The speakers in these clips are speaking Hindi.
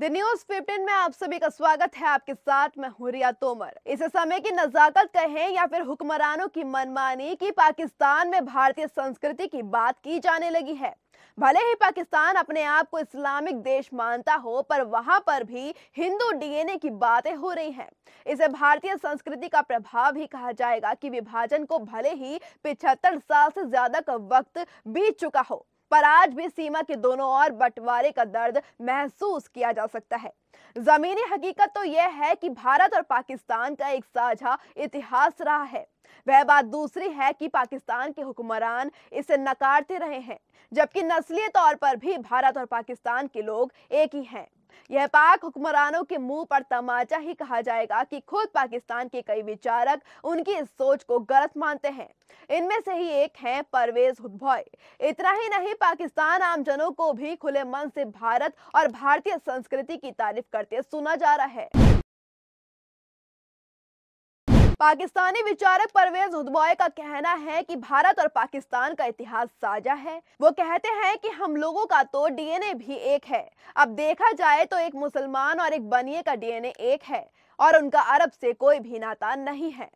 द न्यूज फिफ्टीन में आप सभी का स्वागत है आपके साथ मैं हुरिया तोमर इस समय की नजाकत कहें या फिर हुक्मरानों की मनमानी की पाकिस्तान में भारतीय संस्कृति की बात की जाने लगी है भले ही पाकिस्तान अपने आप को इस्लामिक देश मानता हो पर वहां पर भी हिंदू डीएनए की बातें हो रही हैं इसे भारतीय संस्कृति का प्रभाव ही कहा जाएगा कि विभाजन को भले ही पिछहत्तर साल से ज्यादा का वक्त बीत चुका हो पर आज भी सीमा के दोनों ओर बंटवारे का दर्द महसूस किया जा सकता है जमीनी हकीकत तो यह है कि भारत और पाकिस्तान का एक साझा इतिहास रहा है वह बात दूसरी है कि पाकिस्तान के हुक्मरान इसे नकारते रहे हैं जबकि नस्लीय तौर पर भी भारत और पाकिस्तान के लोग एक ही हैं यह पाक हुक्मरानों के मुंह पर तमाचा ही कहा जाएगा कि खुद पाकिस्तान के कई विचारक उनकी इस सोच को गलत मानते हैं इनमें से ही एक हैं परवेज हुदभॉय इतना ही नहीं पाकिस्तान आमजनों को भी खुले मन से भारत और भारतीय संस्कृति की तारीफ करते सुना जा रहा है पाकिस्तानी विचारक परवेज उदबॉय का कहना है कि भारत और पाकिस्तान का इतिहास साझा है वो कहते हैं कि हम लोगों का तो डीएनए भी एक है अब देखा जाए तो एक मुसलमान और एक बनिए का डीएनए एक है और उनका अरब से कोई भी नाता नहीं है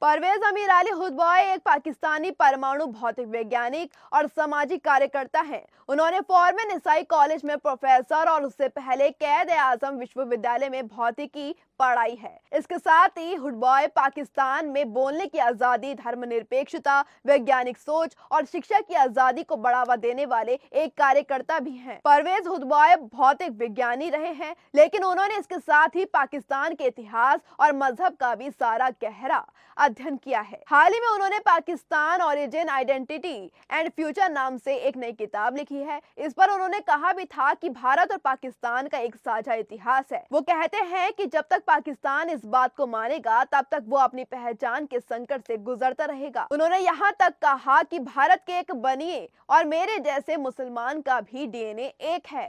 परवेज अमीर अली हुदबॉय एक पाकिस्तानी परमाणु भौतिक वैज्ञानिक और सामाजिक कार्यकर्ता हैं उन्होंने फॉर्मेन ईसाई कॉलेज में प्रोफेसर और उससे पहले कैद आजम विश्वविद्यालय में भौतिकी पढ़ाई है इसके साथ ही हुडबॉय पाकिस्तान में बोलने की आज़ादी धर्मनिरपेक्षता वैज्ञानिक सोच और शिक्षा की आज़ादी को बढ़ावा देने वाले एक कार्यकर्ता भी हैं परवेज हुडबॉय भौतिक विज्ञानी रहे हैं लेकिन उन्होंने इसके साथ ही पाकिस्तान के इतिहास और मजहब का भी सारा गहरा अध्ययन किया है हाल ही में उन्होंने Pakistan origin identity and future नाम से एक नई किताब लिखी है इस पर उन्होंने कहा भी था कि भारत और पाकिस्तान का एक साझा इतिहास है वो कहते हैं कि जब तक पाकिस्तान इस बात को मानेगा तब तक वो अपनी पहचान के संकट से गुजरता रहेगा उन्होंने यहाँ तक कहा कि भारत के एक बनिए और मेरे जैसे मुसलमान का भी डीएनए एक है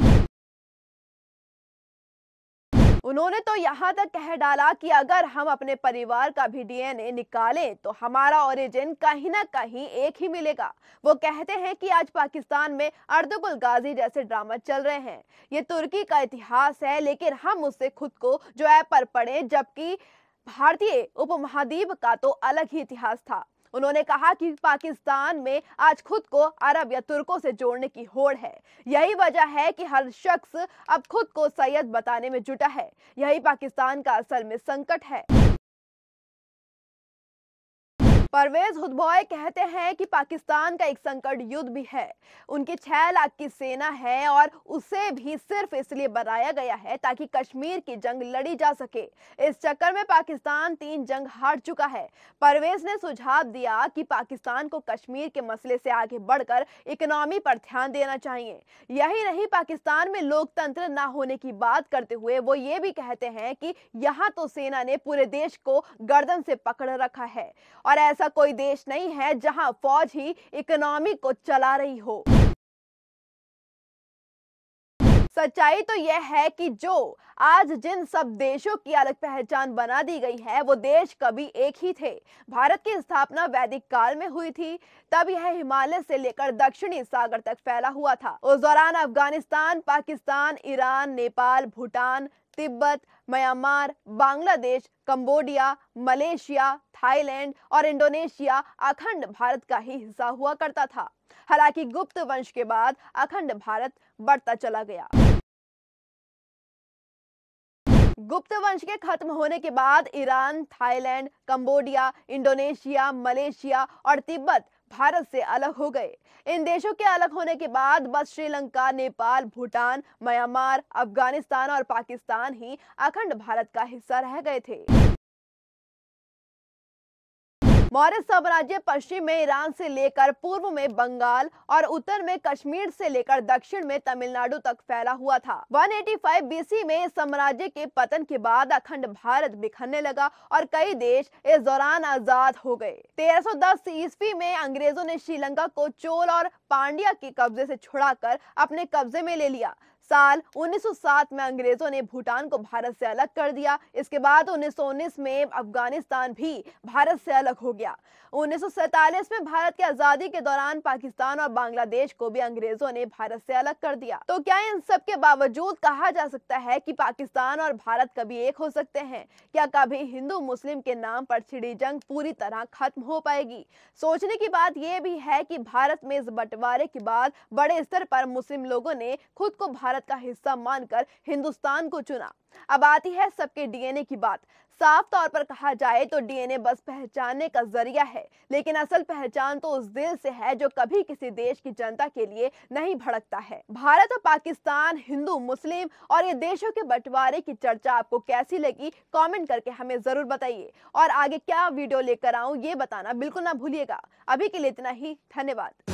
उन्होंने तो यहाँ तक कह डाला कि अगर हम अपने परिवार का भी डीएनए निकालें तो हमारा ओरिजिन कहीं ना कहीं एक ही मिलेगा वो कहते हैं कि आज पाकिस्तान में अर्दुगुल गाजी जैसे ड्रामा चल रहे हैं ये तुर्की का इतिहास है लेकिन हम उससे खुद को जो ऐप पर पड़े जबकि भारतीय उपमहाद्वीप का तो अलग ही इतिहास था उन्होंने कहा कि पाकिस्तान में आज खुद को अरब या तुर्कों से जोड़ने की होड़ है यही वजह है कि हर शख्स अब खुद को सैयद बताने में जुटा है यही पाकिस्तान का असल में संकट है परवेज हुदबॉय कहते हैं कि पाकिस्तान का एक संकट युद्ध भी है उनकी छह लाख की सेना है और उसे भी सिर्फ इसलिए बनाया गया है ताकि कश्मीर की जंग लड़ी जा सके इस चक्कर में पाकिस्तान तीन जंग हार चुका है परवेज ने सुझाव दिया कि पाकिस्तान को कश्मीर के मसले से आगे बढ़कर इकोनॉमी पर ध्यान देना चाहिए यही नहीं पाकिस्तान में लोकतंत्र न होने की बात करते हुए वो ये भी कहते हैं कि यहाँ तो सेना ने पूरे देश को गर्दन से पकड़ रखा है और ऐसा ऐसा कोई देश नहीं है जहां फौज ही इकोनॉमी को चला रही हो सच्चाई तो यह है कि जो आज जिन सब देशों की अलग पहचान बना दी गई है वो देश कभी एक ही थे भारत की स्थापना वैदिक काल में हुई थी तब यह हिमालय से लेकर दक्षिणी सागर तक फैला हुआ था उस दौरान Afghanistan Pakistan Iran Nepal Bhutan Tibet Myanmar Bangladesh Cambodia Malaysia Thailand और इंडोनेशिया अखंड भारत का ही हिस्सा हुआ करता था हालांकि गुप्त वंश के बाद अखंड भारत बढ़ता चला गया गुप्त वंश के खत्म होने के बाद Iran Thailand Cambodia Indonesia Malaysia और तिब्बत भारत से अलग हो गए इन देशों के अलग होने के बाद बस श्रीलंका नेपाल भूटान म्यांमार अफगानिस्तान और पाकिस्तान ही अखंड भारत का हिस्सा रह गए थे मौर्य साम्राज्य पश्चिम में ईरान से लेकर पूर्व में बंगाल और उत्तर में कश्मीर से लेकर दक्षिण में तमिलनाडु तक फैला हुआ था 185 बीसी में इस साम्राज्य के पतन के बाद अखंड भारत बिखरने लगा और कई देश इस दौरान आजाद हो गए 1310 ईस्वी में अंग्रेजों ने श्रीलंका को चोल और पांड्या के कब्जे से छुड़ाकर अपने कब्जे में ले लिया साल 1907 में अंग्रेजों ने भूटान को भारत से अलग कर दिया इसके बाद उन्नीस में अफगानिस्तान भी भारत से अलग हो गया उन्नीस में भारत की आजादी के दौरान पाकिस्तान और बांग्लादेश को भी अंग्रेजों ने भारत से अलग कर दिया तो क्या इन सब के बावजूद कहा जा सकता है कि पाकिस्तान और भारत कभी एक हो सकते हैं क्या कभी हिंदू मुस्लिम के नाम पर छिड़ी जंग पूरी तरह खत्म हो पाएगी सोचने की बात यह भी है कि भारत में इस बंटवारे के बाद बड़े स्तर पर मुस्लिम लोगों ने खुद को भारत भारत का हिस्सा मानकर हिंदुस्तान को चुना अब आती है सबके डीएनए की बात साफ तौर पर कहा जाए तो डीएनए बस पहचानने का जरिया है लेकिन असल पहचान तो उस दिल से है जो कभी किसी देश की जनता के लिए नहीं भड़कता है भारत और पाकिस्तान हिंदू मुस्लिम और ये देशों के बंटवारे की चर्चा आपको कैसी लगी कमेंट करके हमें जरूर बताइए और आगे क्या वीडियो लेकर आऊँ ये बताना बिल्कुल ना भूलिएगा अभी के लिए इतना ही धन्यवाद